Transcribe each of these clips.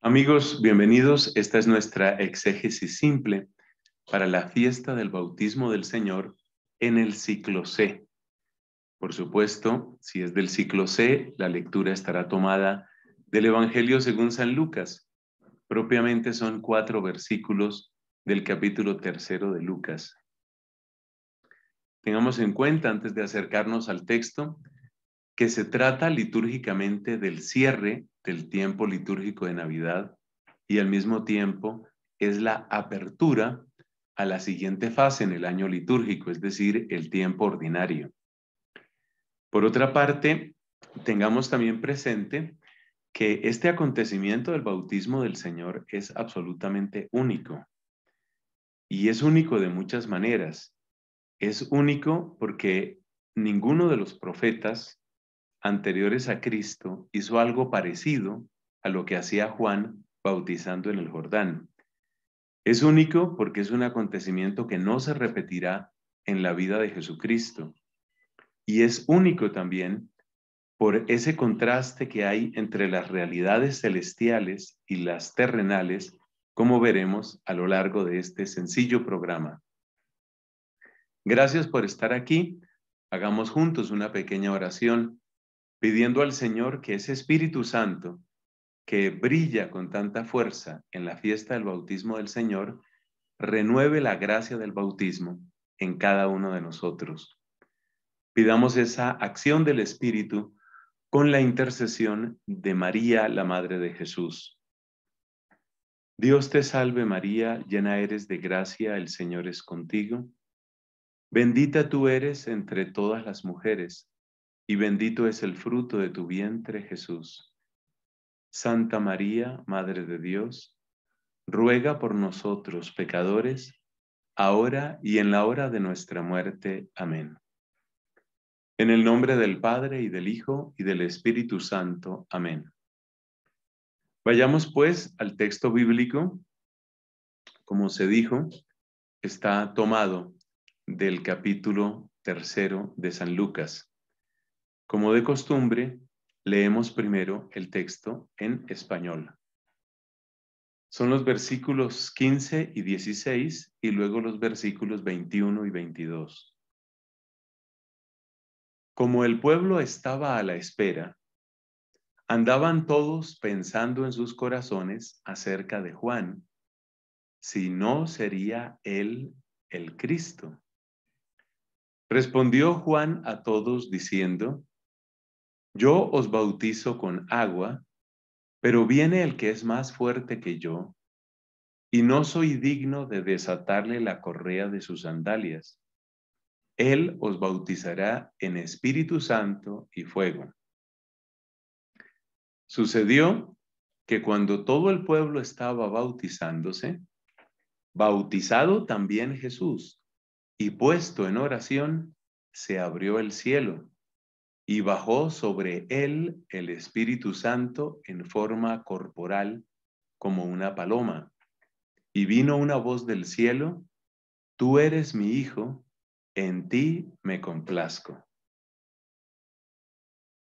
Amigos, bienvenidos. Esta es nuestra exégesis simple para la fiesta del bautismo del Señor en el ciclo C. Por supuesto, si es del ciclo C, la lectura estará tomada del Evangelio según San Lucas. Propiamente son cuatro versículos del capítulo tercero de Lucas. Tengamos en cuenta, antes de acercarnos al texto, que se trata litúrgicamente del cierre del tiempo litúrgico de Navidad y al mismo tiempo es la apertura a la siguiente fase en el año litúrgico, es decir, el tiempo ordinario. Por otra parte, tengamos también presente que este acontecimiento del bautismo del Señor es absolutamente único. Y es único de muchas maneras. Es único porque ninguno de los profetas anteriores a Cristo hizo algo parecido a lo que hacía Juan bautizando en el Jordán. Es único porque es un acontecimiento que no se repetirá en la vida de Jesucristo. Y es único también por ese contraste que hay entre las realidades celestiales y las terrenales, como veremos a lo largo de este sencillo programa. Gracias por estar aquí. Hagamos juntos una pequeña oración pidiendo al Señor que ese Espíritu Santo, que brilla con tanta fuerza en la fiesta del bautismo del Señor, renueve la gracia del bautismo en cada uno de nosotros. Pidamos esa acción del Espíritu con la intercesión de María, la Madre de Jesús. Dios te salve María, llena eres de gracia, el Señor es contigo. Bendita tú eres entre todas las mujeres y bendito es el fruto de tu vientre, Jesús. Santa María, Madre de Dios, ruega por nosotros pecadores, ahora y en la hora de nuestra muerte. Amén. En el nombre del Padre y del Hijo y del Espíritu Santo. Amén. Vayamos pues al texto bíblico. Como se dijo, está tomado del capítulo tercero de San Lucas. Como de costumbre, leemos primero el texto en español. Son los versículos 15 y 16 y luego los versículos 21 y 22. Como el pueblo estaba a la espera, andaban todos pensando en sus corazones acerca de Juan, si no sería él el Cristo. Respondió Juan a todos diciendo, yo os bautizo con agua, pero viene el que es más fuerte que yo, y no soy digno de desatarle la correa de sus sandalias. Él os bautizará en Espíritu Santo y fuego. Sucedió que cuando todo el pueblo estaba bautizándose, bautizado también Jesús, y puesto en oración, se abrió el cielo y bajó sobre él el Espíritu Santo en forma corporal como una paloma. Y vino una voz del cielo, Tú eres mi Hijo, en ti me complazco.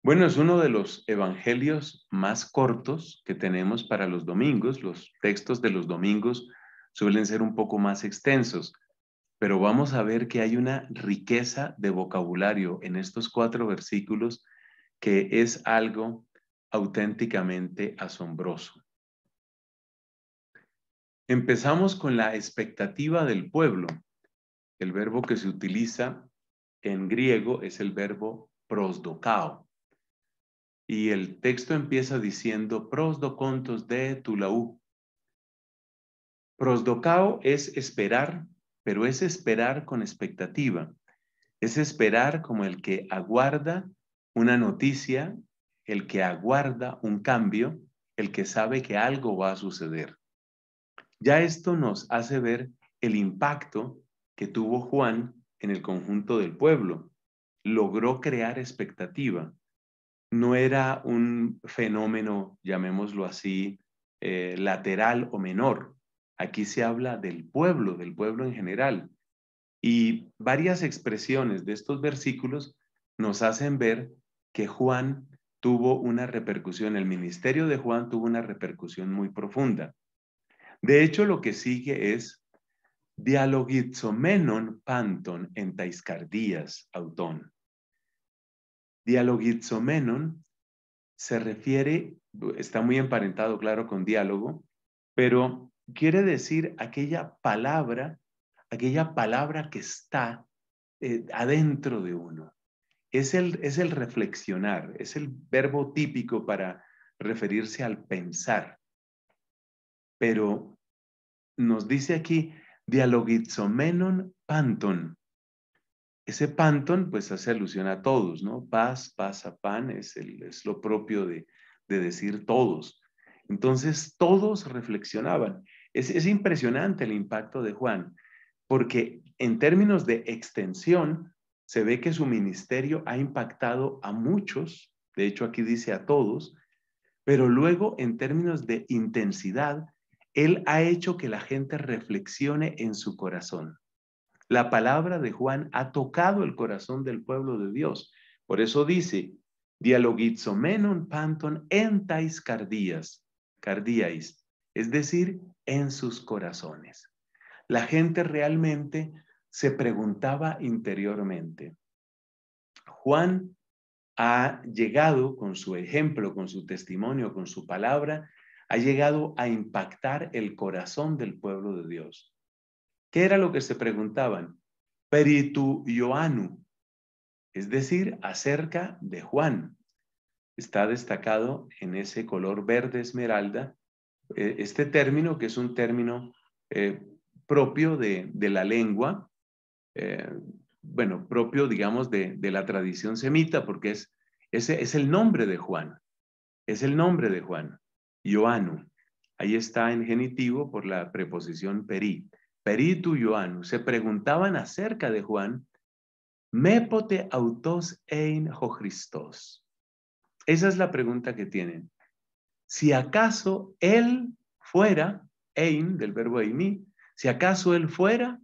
Bueno, es uno de los evangelios más cortos que tenemos para los domingos. Los textos de los domingos suelen ser un poco más extensos pero vamos a ver que hay una riqueza de vocabulario en estos cuatro versículos que es algo auténticamente asombroso. Empezamos con la expectativa del pueblo. El verbo que se utiliza en griego es el verbo prosdocao, Y el texto empieza diciendo prosdocontos de tulaú. Prosdokao es esperar pero es esperar con expectativa, es esperar como el que aguarda una noticia, el que aguarda un cambio, el que sabe que algo va a suceder. Ya esto nos hace ver el impacto que tuvo Juan en el conjunto del pueblo. Logró crear expectativa. No era un fenómeno, llamémoslo así, eh, lateral o menor. Aquí se habla del pueblo, del pueblo en general. Y varias expresiones de estos versículos nos hacen ver que Juan tuvo una repercusión, el ministerio de Juan tuvo una repercusión muy profunda. De hecho, lo que sigue es dialogizomenon panton en taiscardías autón. Dialogizomenon se refiere, está muy emparentado, claro, con diálogo, pero quiere decir aquella palabra, aquella palabra que está eh, adentro de uno. Es el, es el reflexionar, es el verbo típico para referirse al pensar. Pero nos dice aquí, dialogizomenon panton. Ese panton pues hace alusión a todos, ¿no? Paz, paz a pan, es, el, es lo propio de decir todos. Entonces todos reflexionaban. Es, impresionante el impacto de Juan, porque en términos de extensión, se ve que su ministerio ha impactado a muchos, de hecho aquí dice a todos, pero luego en términos de intensidad, él ha hecho que la gente reflexione en su corazón. La palabra de Juan ha tocado el corazón del pueblo de Dios. Por eso dice, dialogizomenon panton entais cardías, cardíais, es decir, en sus corazones. La gente realmente se preguntaba interiormente, Juan ha llegado con su ejemplo, con su testimonio, con su palabra, ha llegado a impactar el corazón del pueblo de Dios. ¿Qué era lo que se preguntaban? Peritu Ioannu, es decir, acerca de Juan está destacado en ese color verde esmeralda, eh, este término que es un término eh, propio de, la lengua, eh, bueno, propio, digamos, de, la tradición semita, porque es, ese es el nombre de Juan, es el nombre de Juan, Ioanu. Ahí está en genitivo por la preposición peri. Peri tu Ioanu. Se preguntaban acerca de Juan, mepote autos ein ho Christos. Esa es la pregunta que tienen. Si acaso él fuera, ein, del verbo eimi, si acaso él fuera,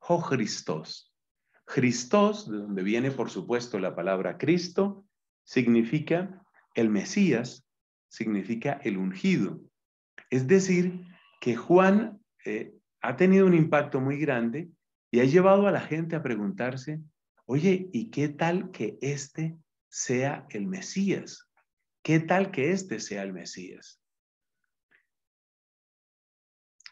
ho Christos. de donde viene por supuesto la palabra Cristo, significa el Mesías, significa el ungido. Es decir, que Juan eh, ha tenido un impacto muy grande y ha llevado a la gente a preguntarse, oye, ¿y qué tal que este sea el Mesías. ¿Qué tal que éste sea el Mesías?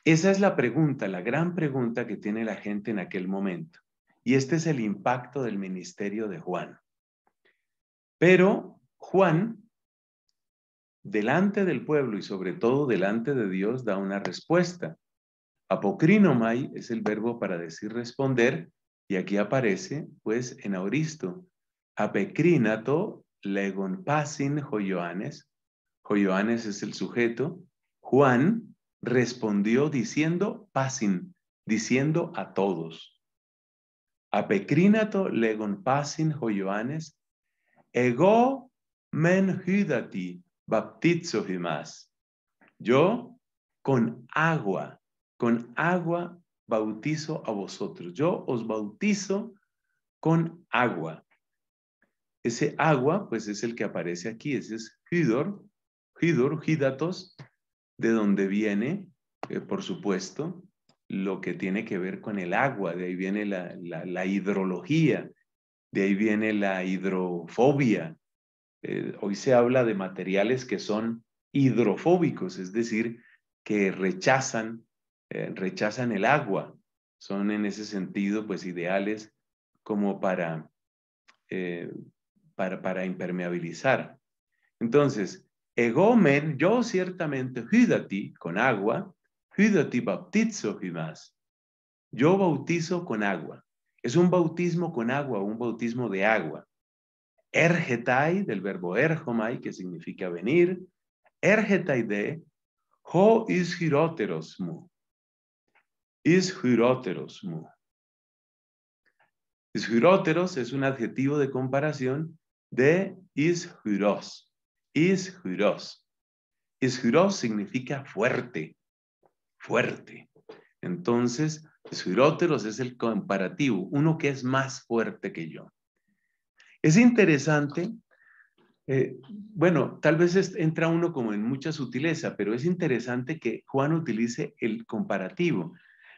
Esa es la pregunta, la gran pregunta que tiene la gente en aquel momento. Y este es el impacto del ministerio de Juan. Pero Juan, delante del pueblo y sobre todo delante de Dios, da una respuesta. Apocrinomai es el verbo para decir responder, y aquí aparece, pues, en auristo, apecrinato legon pasin Joyoanes. Joyoanes es el sujeto. Juan respondió diciendo pasin, diciendo a todos. Apecrinato legon pasin Joyoanes. Ego men hydati baptizo himas. Yo con agua, con agua bautizo a vosotros. Yo os bautizo con agua. Ese agua, pues es el que aparece aquí, ese es Hidor, Hidor, Hidatos, de donde viene, eh, por supuesto, lo que tiene que ver con el agua, de ahí viene la, hidrología, de ahí viene la hidrofobia. Eh, hoy se habla de materiales que son hidrofóbicos, es decir, que rechazan, eh, rechazan el agua. Son en ese sentido, pues, ideales como para para, impermeabilizar. Entonces, egomen, yo ciertamente, ti con agua, hidati bautizo más. Yo bautizo con agua. Es un bautismo con agua, un bautismo de agua. Ergetai, del verbo erjomai, que significa venir. Ergetai de, ho is mu. Is mu. Ishiroteros es un adjetivo de comparación de Isjuros. Isjuros. Isjuros significa fuerte, fuerte. Entonces, Isjuróteros es el comparativo, uno que es más fuerte que yo. Es interesante, eh, bueno, tal vez entra uno como en mucha sutileza, pero es interesante que Juan utilice el comparativo.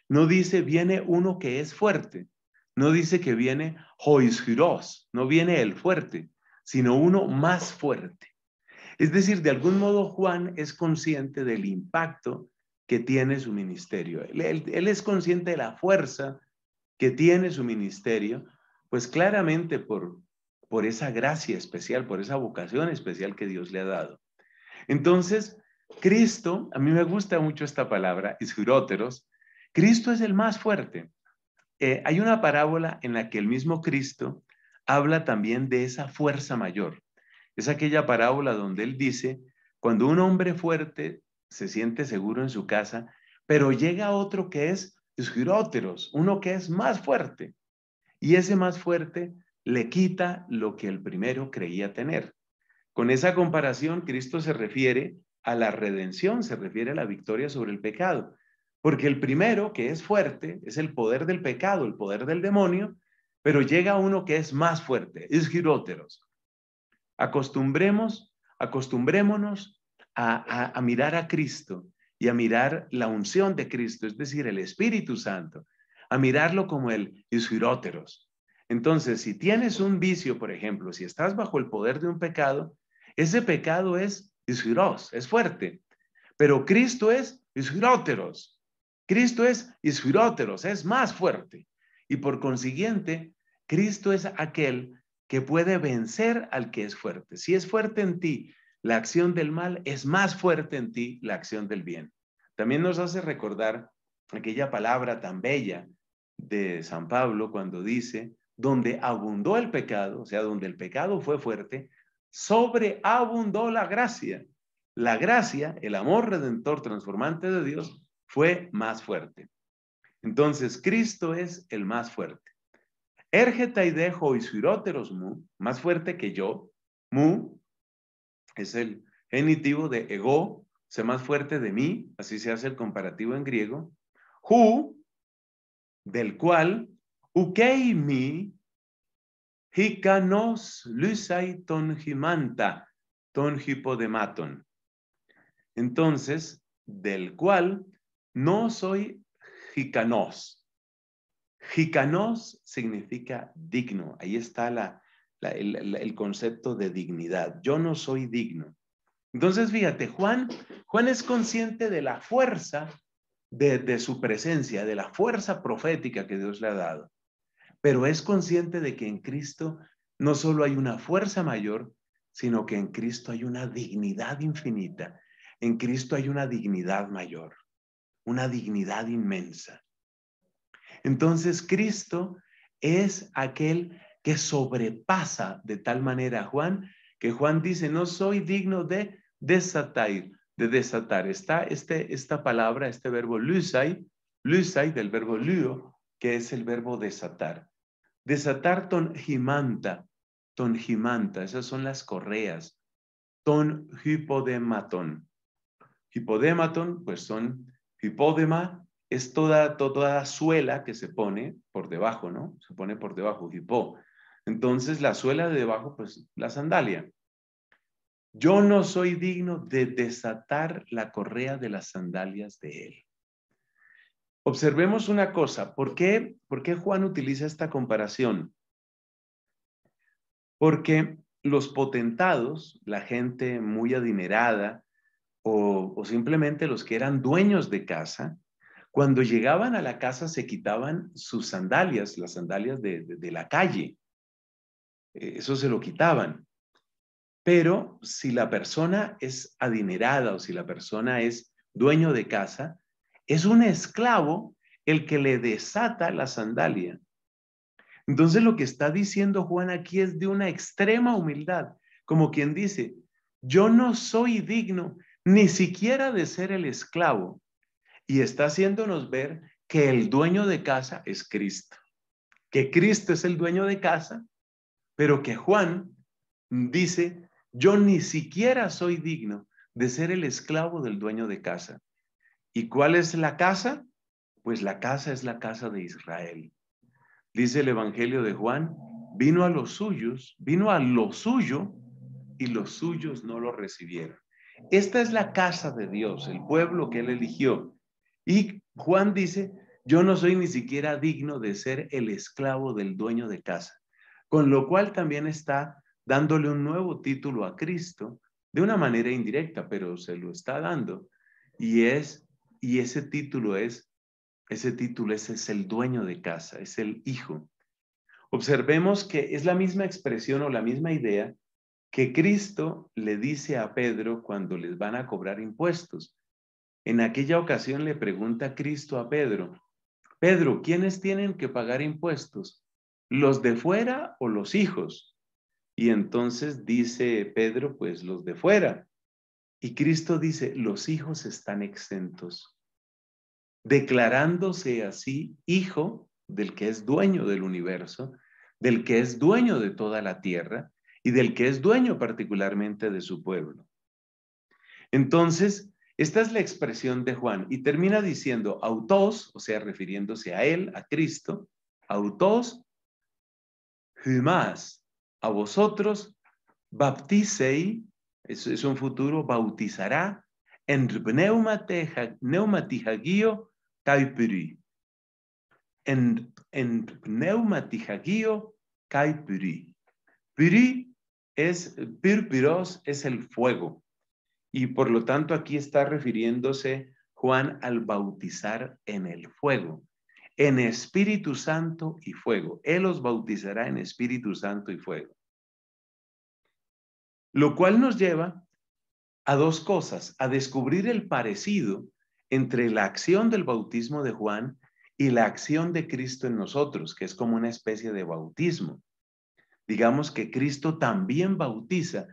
No dice, viene uno que es fuerte. No dice que viene joisjiros, no viene el fuerte, sino uno más fuerte. Es decir, de algún modo Juan es consciente del impacto que tiene su ministerio. Él, es consciente de la fuerza que tiene su ministerio, pues claramente por, por esa gracia especial, por esa vocación especial que Dios le ha dado. Entonces, Cristo, a mí me gusta mucho esta palabra, isuróteros. Cristo es el más fuerte. Eh, hay una parábola en la que el mismo Cristo habla también de esa fuerza mayor. Es aquella parábola donde él dice, cuando un hombre fuerte se siente seguro en su casa, pero llega otro que es esgiróteros, uno que es más fuerte, y ese más fuerte le quita lo que el primero creía tener. Con esa comparación, Cristo se refiere a la redención, se refiere a la victoria sobre el pecado, porque el primero, que es fuerte, es el poder del pecado, el poder del demonio, pero llega uno que es más fuerte, es Giróteros. Acostumbremos, acostumbrémonos a, mirar a Cristo y a mirar la unción de Cristo, es decir, el Espíritu Santo, a mirarlo como el Isgiróteros. Entonces, si tienes un vicio, por ejemplo, si estás bajo el poder de un pecado, ese pecado es Isgiros, es fuerte. Pero Cristo es isgiroteros. Cristo es Isgiróteros, es más fuerte. Y por consiguiente, Cristo es aquel que puede vencer al que es fuerte. Si es fuerte en ti la acción del mal, es más fuerte en ti la acción del bien. También nos hace recordar aquella palabra tan bella de San Pablo cuando dice, donde abundó el pecado, o sea, donde el pecado fue fuerte, sobreabundó la gracia. La gracia, el amor redentor transformante de Dios, fue más fuerte. Entonces, Cristo es el más fuerte. ergetai y dejo y mu, más fuerte que yo. Mu es el genitivo de ego, sé más fuerte de mí, así se hace el comparativo en griego. Hu, del cual, mi, hikanos lusai ton hipodematon. Entonces, del cual no soy jicanos. Jicanos significa digno. Ahí está el, concepto de dignidad. Yo no soy digno. Entonces, fíjate, Juan, Juan es consciente de la fuerza de, de, su presencia, de la fuerza profética que Dios le ha dado, pero es consciente de que en Cristo no solo hay una fuerza mayor, sino que en Cristo hay una dignidad infinita, en Cristo hay una dignidad mayor una dignidad inmensa. Entonces Cristo es aquel que sobrepasa de tal manera a Juan, que Juan dice, no soy digno de desatar, de desatar. Está este, esta palabra, este verbo lusai, lusai del verbo luo, que es el verbo desatar. Desatar ton himanta, ton himanta, esas son las correas. Ton hipodematón. Hipodematón, pues son Hipódema es toda, toda suela que se pone por debajo, ¿no? Se pone por debajo, hipó. Entonces, la suela de debajo, pues la sandalia. Yo no soy digno de desatar la correa de las sandalias de él. Observemos una cosa, por qué Juan utiliza esta comparación? Porque los potentados, la gente muy adinerada, o, simplemente los que eran dueños de casa, cuando llegaban a la casa se quitaban sus sandalias, las sandalias de, de la calle. Eh, eso se lo quitaban. Pero si la persona es adinerada o si la persona es dueño de casa, es un esclavo el que le desata la sandalia. Entonces lo que está diciendo Juan aquí es de una extrema humildad, como quien dice, yo no soy digno ni siquiera de ser el esclavo, y está haciéndonos ver que el dueño de casa es Cristo, que Cristo es el dueño de casa, pero que Juan dice, yo ni siquiera soy digno de ser el esclavo del dueño de casa. ¿Y cuál es la casa? Pues la casa es la casa de Israel. Dice el Evangelio de Juan, vino a los suyos, vino a lo suyo y los suyos no lo recibieron. Esta es la casa de Dios, el pueblo que él eligió. Y Juan dice, yo no soy ni siquiera digno de ser el esclavo del dueño de casa, con lo cual también está dándole un nuevo título a Cristo de una manera indirecta, pero se lo está dando y es y ese título es ese título es el dueño de casa, es el hijo. Observemos que es la misma expresión o la misma idea que Cristo le dice a Pedro cuando les van a cobrar impuestos. En aquella ocasión le pregunta Cristo a Pedro, Pedro, ¿quiénes tienen que pagar impuestos? ¿Los de fuera o los hijos? Y entonces dice Pedro, pues los de fuera. Y Cristo dice, los hijos están exentos, declarándose así hijo del que es dueño del universo, del que es dueño de toda la tierra y del que es dueño particularmente de su pueblo. Entonces, esta es la expresión de Juan y termina diciendo autos, o sea, refiriéndose a él, a Cristo, autos, más a vosotros, baptisei, es, un futuro, bautizará, en pneumatijagio caipiri En, en kai es es el fuego. Y por lo tanto aquí está refiriéndose Juan al bautizar en el fuego, en Espíritu Santo y fuego. Él los bautizará en Espíritu Santo y fuego. Lo cual nos lleva a dos cosas, a descubrir el parecido entre la acción del bautismo de Juan y la acción de Cristo en nosotros, que es como una especie de bautismo. Digamos que Cristo también bautiza,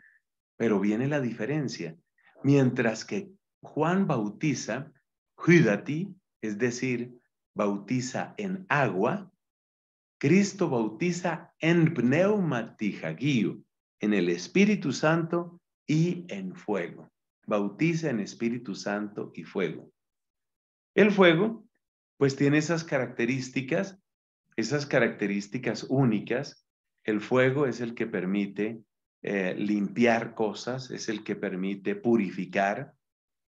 pero viene la diferencia. Mientras que Juan bautiza, Judati, es decir, bautiza en agua, Cristo bautiza en pneumatijagío, en el Espíritu Santo y en fuego. Bautiza en Espíritu Santo y fuego. El fuego, pues tiene esas características, esas características únicas el fuego es el que permite eh, limpiar cosas, es el que permite purificar,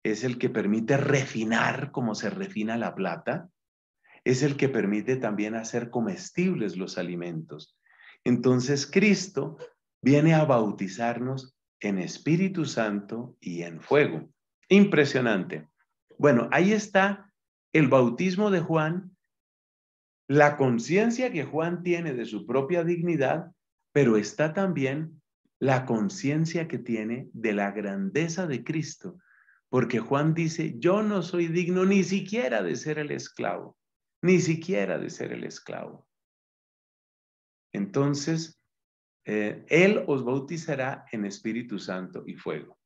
es el que permite refinar como se refina la plata, es el que permite también hacer comestibles los alimentos. Entonces Cristo viene a bautizarnos en Espíritu Santo y en fuego. Impresionante. Bueno, ahí está el bautismo de Juan la conciencia que Juan tiene de su propia dignidad, pero está también la conciencia que tiene de la grandeza de Cristo, porque Juan dice, yo no soy digno ni siquiera de ser el esclavo, ni siquiera de ser el esclavo. Entonces, eh, Él os bautizará en Espíritu Santo y fuego.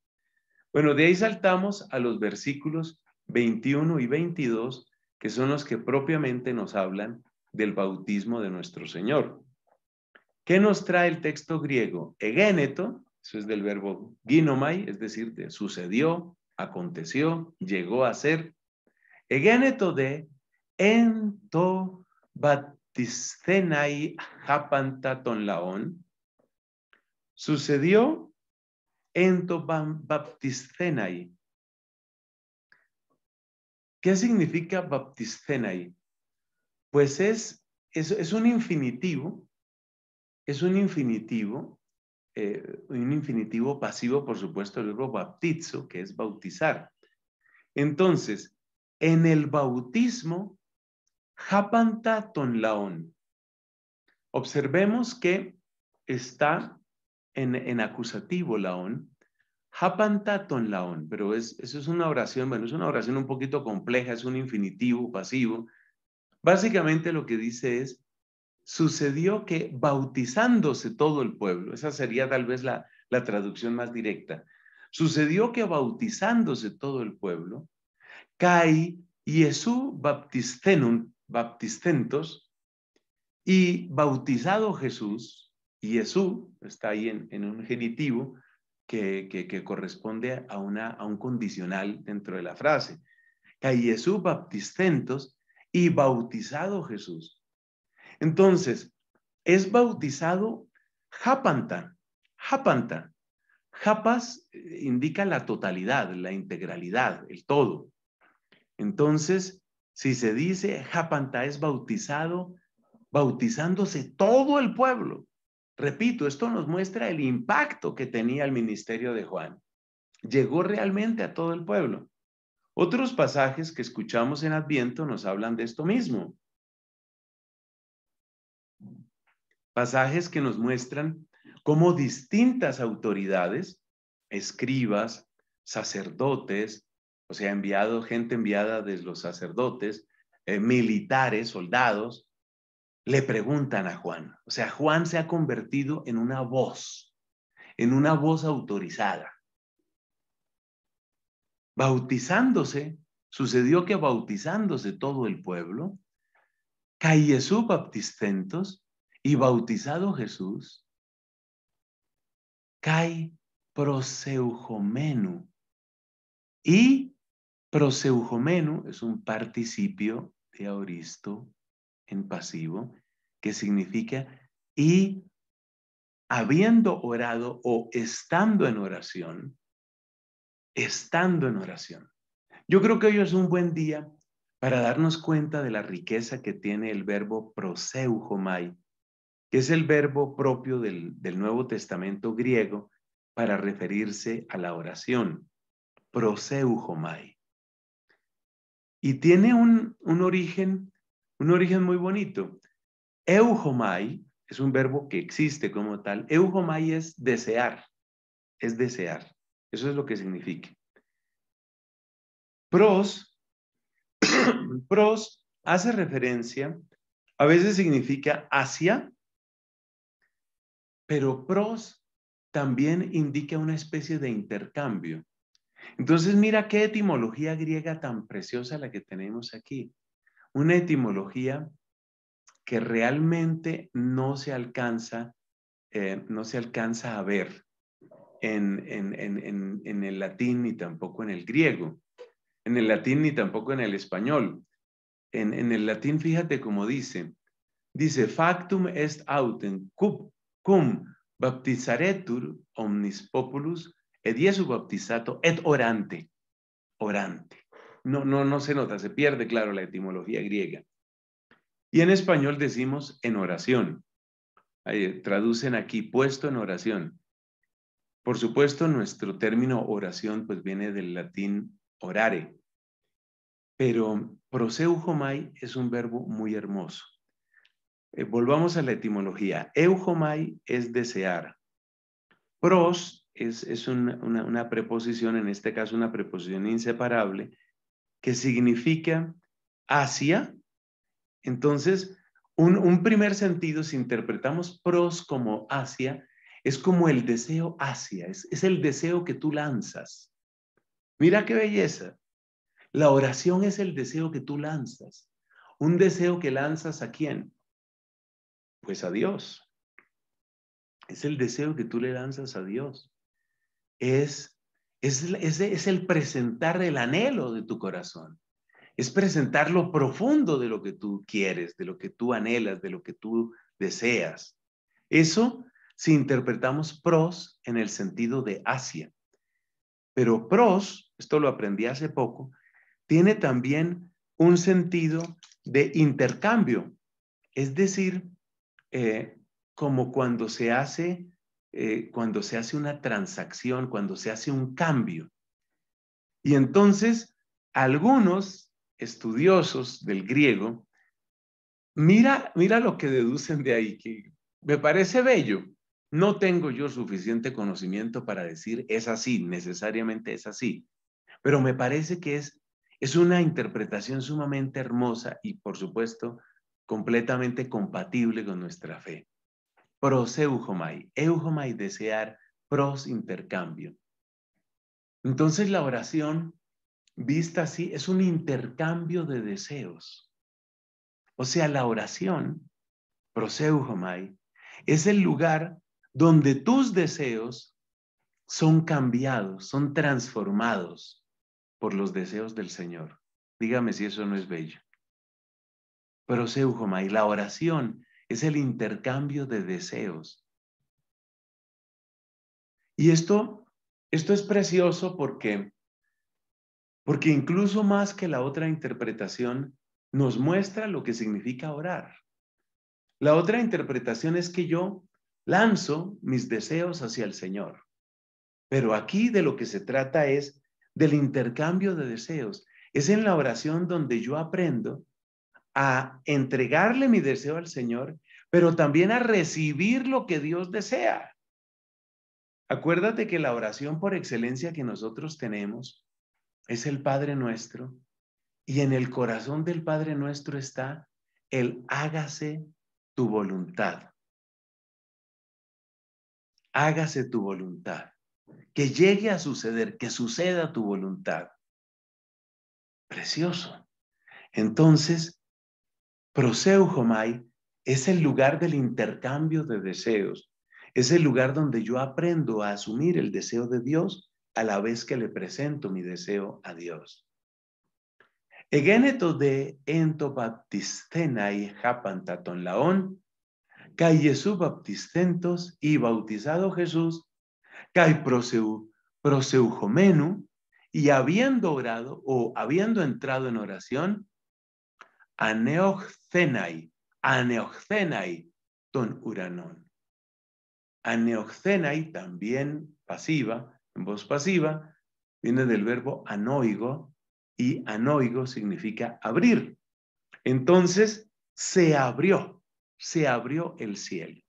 Bueno, de ahí saltamos a los versículos 21 y 22, que son los que propiamente nos hablan del bautismo de nuestro Señor. ¿Qué nos trae el texto griego? Egeneto, eso es del verbo ginomai, es decir, sucedió, aconteció, llegó a ser. Egéneto de ento japanta ton laon, Sucedió ento baptiscenai. ¿Qué significa baptiscenai? pues es, es, un infinitivo, es un infinitivo, eh, un infinitivo pasivo, por supuesto, el verbo baptizo, que es bautizar. Entonces, en el bautismo, japanta laón Observemos que está en, en acusativo laón, Japantaton laón pero es, eso es una oración, bueno, es una oración un poquito compleja, es un infinitivo pasivo, Básicamente lo que dice es, sucedió que bautizándose todo el pueblo, esa sería tal vez la, traducción más directa, sucedió que bautizándose todo el pueblo, cae Jesús baptistenum, baptistentos, y bautizado Jesús, Jesús está ahí en, un genitivo que, que, corresponde a, una, a un condicional dentro de la frase, cae Jesús baptistentos, y bautizado Jesús. Entonces, es bautizado Japanta, Japanta. Japas eh, indica la totalidad, la integralidad, el todo. Entonces, si se dice Japanta es bautizado, bautizándose todo el pueblo. Repito, esto nos muestra el impacto que tenía el ministerio de Juan. Llegó realmente a todo el pueblo. Otros pasajes que escuchamos en Adviento nos hablan de esto mismo. Pasajes que nos muestran cómo distintas autoridades, escribas, sacerdotes, o sea, enviado, gente enviada de los sacerdotes, eh, militares, soldados, le preguntan a Juan. O sea, Juan se ha convertido en una voz, en una voz autorizada bautizándose, sucedió que bautizándose todo el pueblo, su baptistentos y bautizado Jesús, cae proseujomenu. Y proseujomenu es un participio de aoristo en pasivo que significa y habiendo orado o estando en oración, estando en oración. Yo creo que hoy es un buen día para darnos cuenta de la riqueza que tiene el verbo proseujomai, que es el verbo propio del, Nuevo Testamento griego para referirse a la oración, proseujomai. Y tiene un, un origen, un origen muy bonito. Eujomai es un verbo que existe como tal. Eujomai es desear, es desear. Eso es lo que significa. Pros, pros hace referencia, a veces significa hacia, pero pros también indica una especie de intercambio. Entonces mira qué etimología griega tan preciosa la que tenemos aquí. Una etimología que realmente no se alcanza, eh, no se alcanza a ver en, el latín ni tampoco en el griego, en el latín ni tampoco en el español. En, el latín, fíjate cómo dice, dice factum est autem cum, baptizaretur omnis populus et baptizato et orante, orante. No, no, no se nota, se pierde claro la etimología griega. Y en español decimos en oración. Ahí, traducen aquí puesto en oración. Por supuesto, nuestro término oración pues viene del latín orare, pero homai es un verbo muy hermoso. Eh, volvamos a la etimología. Eujomai es desear. Pros es, una, preposición, en este caso una preposición inseparable, que significa hacia. Entonces, un, un primer sentido, si interpretamos pros como hacia, es como el deseo hacia, es, es el deseo que tú lanzas. Mira qué belleza. La oración es el deseo que tú lanzas. Un deseo que lanzas a quién? Pues a Dios. Es el deseo que tú le lanzas a Dios. Es, es, es el presentar el anhelo de tu corazón. Es presentar lo profundo de lo que tú quieres, de lo que tú anhelas, de lo que tú deseas. Eso si interpretamos pros en el sentido de Asia. Pero pros, esto lo aprendí hace poco, tiene también un sentido de intercambio, es decir, eh, como cuando se hace eh, cuando se hace una transacción, cuando se hace un cambio. Y entonces, algunos estudiosos del griego, mira, mira lo que deducen de ahí, que me parece bello. No tengo yo suficiente conocimiento para decir es así, necesariamente es así, pero me parece que es, es una interpretación sumamente hermosa y por supuesto completamente compatible con nuestra fe. Pros eujomai, eujomai desear, pros intercambio. Entonces la oración vista así es un intercambio de deseos. O sea, la oración, proseujomai, es el lugar donde tus deseos son cambiados, son transformados por los deseos del Señor. Dígame si eso no es bello. Pero Seujoma, y la oración es el intercambio de deseos. Y esto, esto es precioso porque, porque incluso más que la otra interpretación, nos muestra lo que significa orar. La otra interpretación es que yo Lanzo mis deseos hacia el Señor. Pero aquí de lo que se trata es del intercambio de deseos. Es en la oración donde yo aprendo a entregarle mi deseo al Señor, pero también a recibir lo que Dios desea. Acuérdate que la oración por excelencia que nosotros tenemos es el Padre nuestro y en el corazón del Padre nuestro está el hágase tu voluntad hágase tu voluntad, que llegue a suceder, que suceda tu voluntad. Precioso. Entonces, Jomai es el lugar del intercambio de deseos, es el lugar donde yo aprendo a asumir el deseo de Dios a la vez que le presento mi deseo a Dios. Egeneto de y japantaton laon Cai Jesús baptistentos y bautizado Jesús, cai proseu, proseujomenu, y habiendo orado o habiendo entrado en oración, aneoxenai, aneoxenai, ton uranón. Aneoxenai, también pasiva, en voz pasiva, viene del verbo anoigo, y anoigo significa abrir. Entonces, se abrió se abrió el cielo.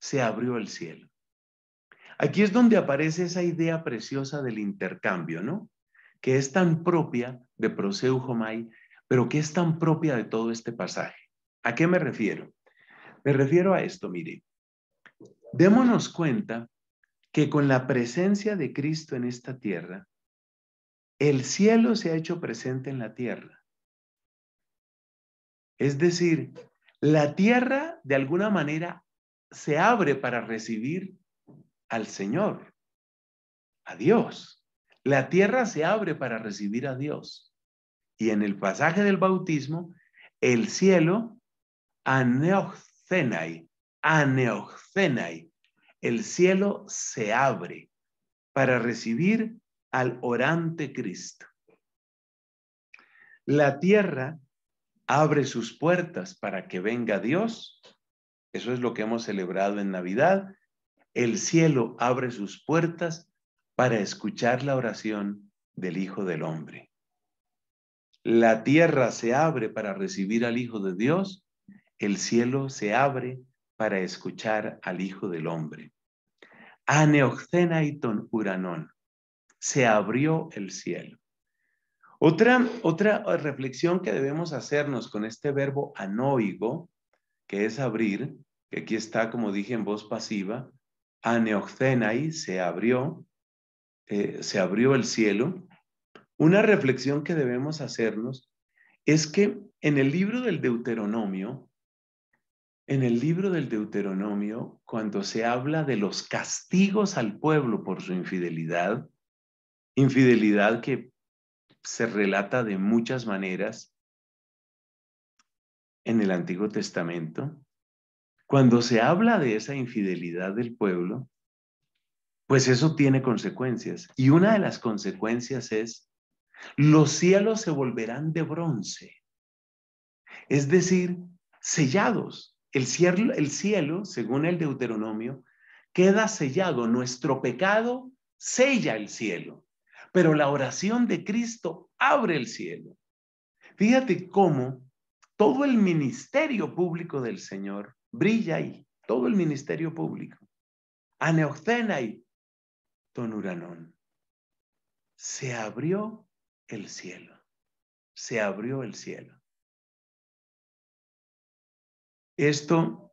Se abrió el cielo. Aquí es donde aparece esa idea preciosa del intercambio, ¿no? Que es tan propia de Proseu Jomai, pero que es tan propia de todo este pasaje. ¿A qué me refiero? Me refiero a esto, mire. Démonos cuenta que con la presencia de Cristo en esta tierra, el cielo se ha hecho presente en la tierra. Es decir, la tierra de alguna manera se abre para recibir al Señor, a Dios. La tierra se abre para recibir a Dios. Y en el pasaje del bautismo, el cielo, aneocenai, aneocenai, el cielo se abre para recibir al orante Cristo. La tierra abre sus puertas para que venga Dios. Eso es lo que hemos celebrado en Navidad. El cielo abre sus puertas para escuchar la oración del Hijo del Hombre. La tierra se abre para recibir al Hijo de Dios. El cielo se abre para escuchar al Hijo del Hombre. Aneoxenaiton Uranón. Se abrió el cielo. Otra, otra ah, reflexión que debemos hacernos con este verbo anoigo, que es abrir, que aquí está, como dije, en voz pasiva, aneoxenai, se abrió, eh, se abrió el cielo. Una reflexión que debemos hacernos es que en el libro del Deuteronomio, en el libro del Deuteronomio, cuando se habla de los castigos al pueblo por su infidelidad, infidelidad que se relata de muchas maneras en el Antiguo Testamento. Cuando se habla de esa infidelidad del pueblo, pues eso tiene consecuencias. Y una de las consecuencias es, los cielos se volverán de bronce, es decir, sellados. El cielo, el cielo, según el Deuteronomio, queda sellado. Nuestro pecado sella el cielo. Pero la oración de Cristo abre el cielo. Fíjate cómo todo el ministerio público del Señor brilla ahí, todo el ministerio público. y Tonuranón. Se abrió el cielo. Se abrió el cielo. Esto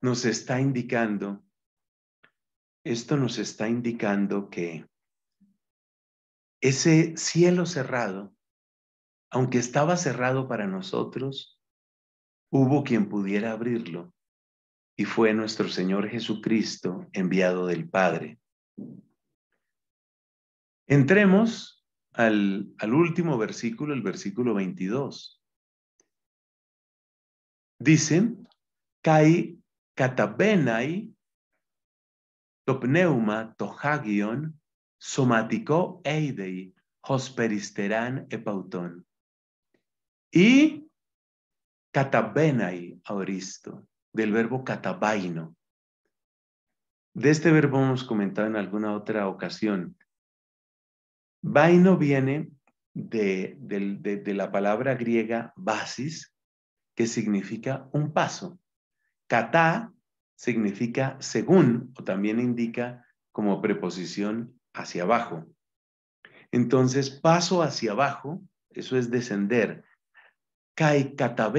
nos está indicando, esto nos está indicando que ese cielo cerrado, aunque estaba cerrado para nosotros, hubo quien pudiera abrirlo y fue nuestro Señor Jesucristo enviado del Padre. Entremos al, último versículo, el versículo 22. Dice, Kai katabenai topneuma tohagion Somatico eidei, hosperisterán epautón. Y catabenai auristo, del verbo catabaino. De este verbo hemos comentado en alguna otra ocasión. Baino viene de, la palabra griega basis, que significa un paso. Kata significa según o también indica como preposición hacia abajo. Entonces, paso hacia abajo, eso es descender. cae cada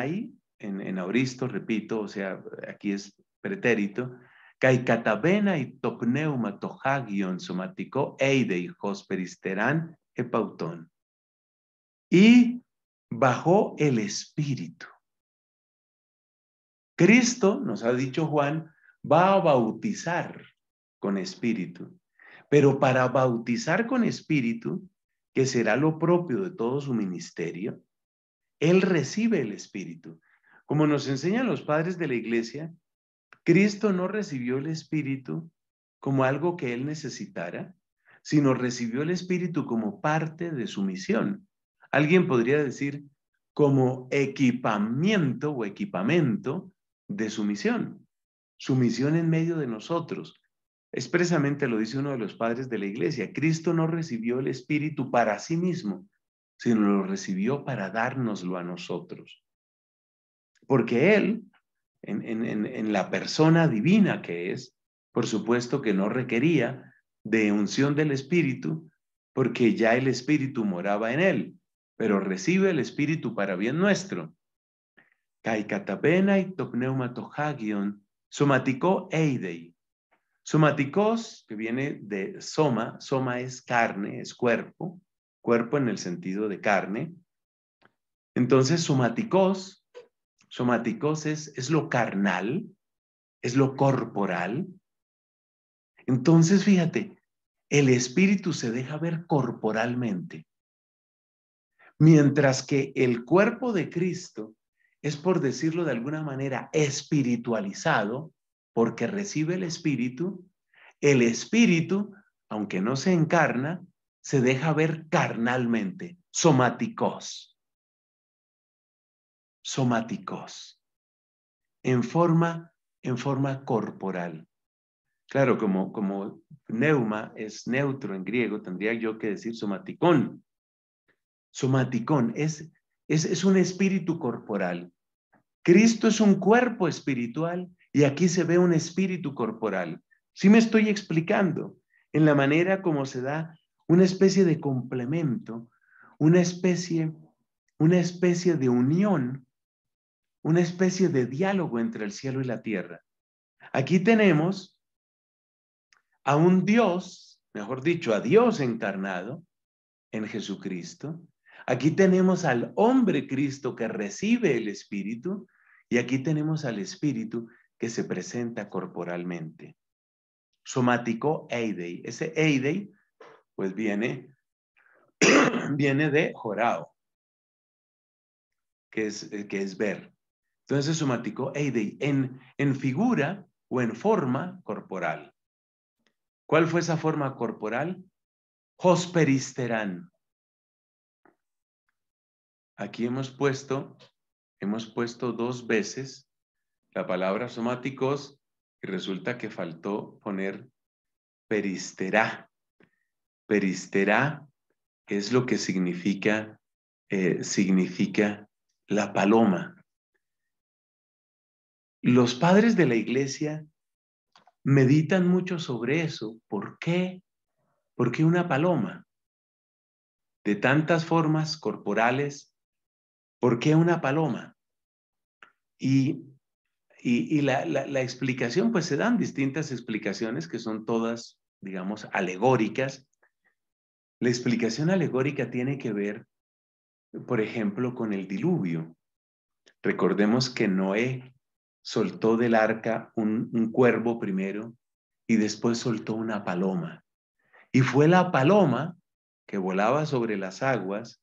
ahí, en, en auristo, repito, o sea, aquí es pretérito. Kai y topneuma tohagion somático eide y peristeran epautón. Y bajó el espíritu. Cristo, nos ha dicho Juan, va a bautizar con espíritu. Pero para bautizar con espíritu, que será lo propio de todo su ministerio, Él recibe el espíritu. Como nos enseñan los padres de la iglesia, Cristo no recibió el espíritu como algo que Él necesitara, sino recibió el espíritu como parte de su misión. Alguien podría decir como equipamiento o equipamento de su misión. Su misión en medio de nosotros, Expresamente lo dice uno de los padres de la iglesia, Cristo no recibió el Espíritu para sí mismo, sino lo recibió para dárnoslo a nosotros. Porque Él, en, la persona divina que es, por supuesto que no requería de unción del Espíritu, porque ya el Espíritu moraba en Él, pero recibe el Espíritu para bien nuestro. Kai y topneumatohagion somaticó eidei Somaticos, que viene de soma, soma es carne, es cuerpo, cuerpo en el sentido de carne. Entonces, somaticos, somaticos es lo carnal, es lo corporal. Entonces, fíjate, el espíritu se deja ver corporalmente, mientras que el cuerpo de Cristo es, por decirlo de alguna manera, espiritualizado porque recibe el Espíritu, el Espíritu, aunque no se encarna, se deja ver carnalmente, somáticos, somáticos, en forma, en forma corporal. Claro, como, como neuma es neutro en griego, tendría yo que decir somaticón. Somaticón es, es, es un espíritu corporal. Cristo es un cuerpo espiritual y aquí se ve un espíritu corporal. Sí me estoy explicando en la manera como se da una especie de complemento, una especie, una especie de unión, una especie de diálogo entre el cielo y la tierra. Aquí tenemos a un Dios, mejor dicho, a Dios encarnado en Jesucristo. Aquí tenemos al hombre Cristo que recibe el Espíritu y aquí tenemos al Espíritu que se presenta corporalmente. Somático Eidei. Ese Eidei, pues viene, viene de Jorao, que es, eh, que es ver. Entonces, somático Eidei, en, en figura o en forma corporal. ¿Cuál fue esa forma corporal? Hosperisterán. Aquí hemos puesto, hemos puesto dos veces la palabra somáticos y resulta que faltó poner peristerá. Peristerá es lo que significa, eh, significa la paloma. Los padres de la iglesia meditan mucho sobre eso. ¿Por qué? ¿Por qué una paloma? De tantas formas corporales, ¿por qué una paloma? Y y, la, explicación, pues se dan distintas explicaciones que son todas, digamos, alegóricas. La explicación alegórica tiene que ver, por ejemplo, con el diluvio. Recordemos que Noé soltó del arca un cuervo primero y después soltó una paloma. Y fue la paloma que volaba sobre las aguas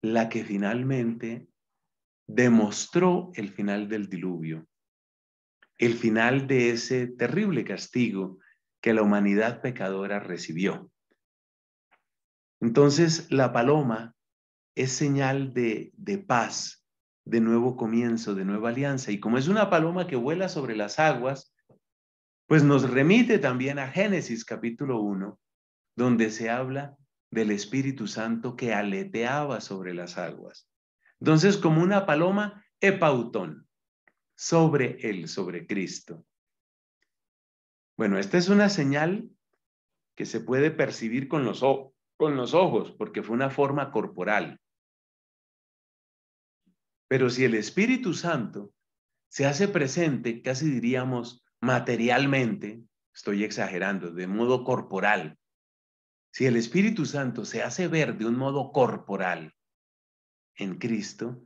la que finalmente demostró el final del diluvio el final de ese terrible castigo que la humanidad pecadora recibió. Entonces, la paloma es señal de, paz, de nuevo comienzo, de nueva alianza. Y como es una paloma que vuela sobre las aguas, pues nos remite también a Génesis capítulo 1, donde se habla del Espíritu Santo que aleteaba sobre las aguas. Entonces, como una paloma, epautón, sobre Él, sobre Cristo. Bueno, esta es una señal que se puede percibir con los, ojos, porque fue una forma corporal. Pero si el Espíritu Santo se hace presente, casi diríamos materialmente, estoy exagerando, de modo corporal, si el Espíritu Santo se hace ver de un modo corporal en Cristo,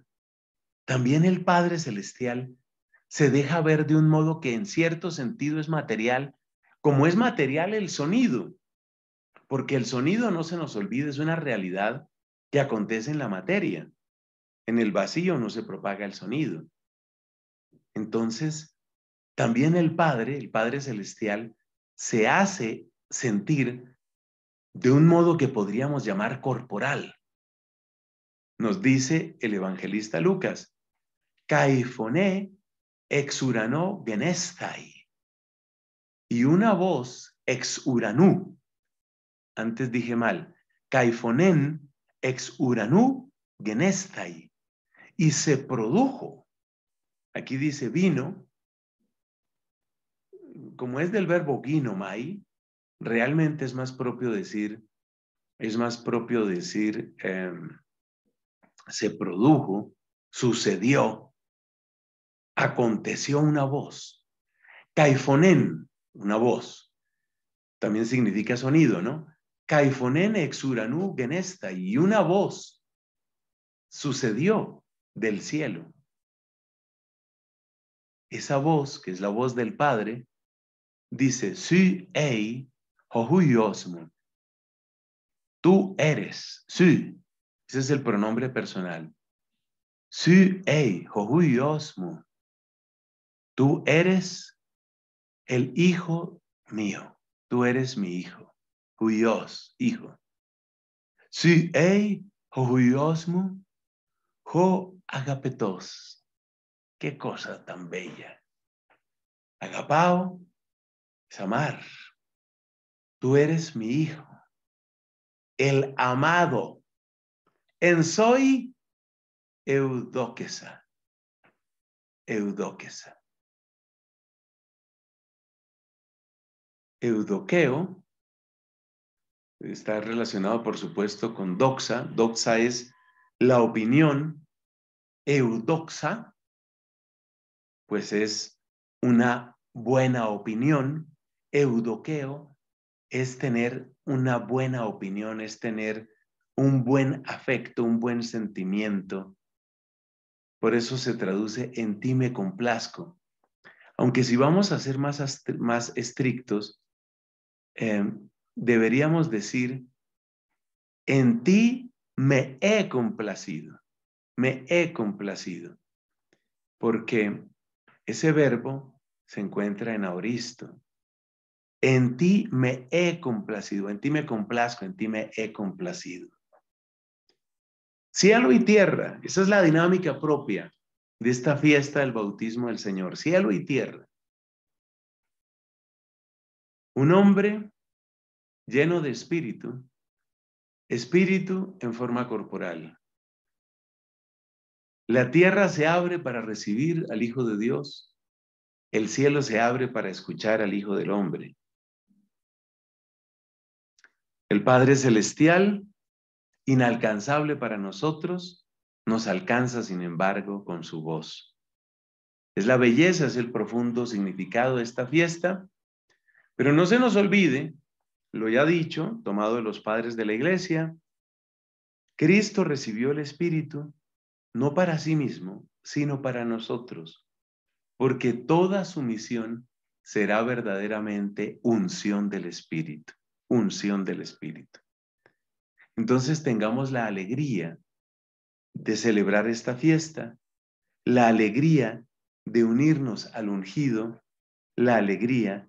también el Padre Celestial se deja ver de un modo que en cierto sentido es material, como es material el sonido, porque el sonido no se nos olvide, es una realidad que acontece en la materia. En el vacío no se propaga el sonido. Entonces, también el Padre, el Padre Celestial, se hace sentir de un modo que podríamos llamar corporal. Nos dice el evangelista Lucas, caifoné uranó genestai. Y una voz uranú. Antes dije mal. Caifonen uranú genestai. Y se produjo. Aquí dice vino. Como es del verbo mai realmente es más propio decir, es más propio decir, em, se produjo, sucedió, aconteció una voz. kaifonen, una voz. También significa sonido, ¿no? Kaifonen exuranú genesta, y una voz sucedió del cielo. Esa voz, que es la voz del Padre, dice, "sui ei, osmon. Tú eres, sí. Ese es el pronombre personal. sui ei, osmon. Tú eres el hijo mío. Tú eres mi hijo. Huyos, hijo. Si ei huyosmu, ho agapetos. Qué cosa tan bella. Agapao Samar, amar. Tú eres mi hijo. El amado. En soy eudoquesa. Eudoquesa. eudoqueo está relacionado, por supuesto, con doxa. Doxa es la opinión. Eudoxa, pues es una buena opinión. Eudoqueo es tener una buena opinión, es tener un buen afecto, un buen sentimiento. Por eso se traduce en ti me complazco. Aunque si vamos a ser más, más estrictos, eh, deberíamos decir, en ti me he complacido, me he complacido, porque ese verbo se encuentra en auristo. En ti me he complacido, en ti me complazco, en ti me he complacido. Cielo y tierra, esa es la dinámica propia de esta fiesta del bautismo del Señor, cielo y tierra. Un hombre lleno de espíritu, espíritu en forma corporal. La tierra se abre para recibir al Hijo de Dios, el cielo se abre para escuchar al Hijo del Hombre. El Padre Celestial, inalcanzable para nosotros, nos alcanza sin embargo con su voz. Es la belleza, es el profundo significado de esta fiesta pero no se nos olvide, lo ya dicho, tomado de los padres de la iglesia, Cristo recibió el Espíritu no para sí mismo, sino para nosotros, porque toda su misión será verdaderamente unción del Espíritu, unción del Espíritu. Entonces tengamos la alegría de celebrar esta fiesta, la alegría de unirnos al ungido, la alegría